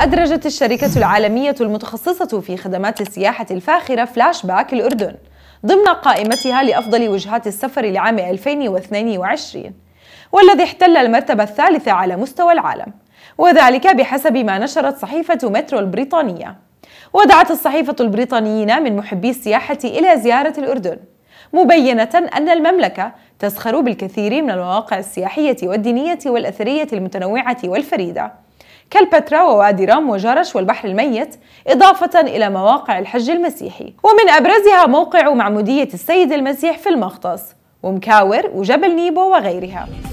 أدرجت الشركة العالمية المتخصصة في خدمات السياحة الفاخرة فلاش باك الأردن ضمن قائمتها لأفضل وجهات السفر لعام 2022 والذي احتل المرتبة الثالثة على مستوى العالم وذلك بحسب ما نشرت صحيفة مترو البريطانية ودعت الصحيفة البريطانيين من محبي السياحة إلى زيارة الأردن مبينة أن المملكة تسخر بالكثير من المواقع السياحية والدينية والأثرية المتنوعة والفريدة كالبترا ووادي رام وجرش والبحر الميت إضافة إلى مواقع الحج المسيحي ومن أبرزها موقع معمودية السيد المسيح في المختص ومكاور وجبل نيبو وغيرها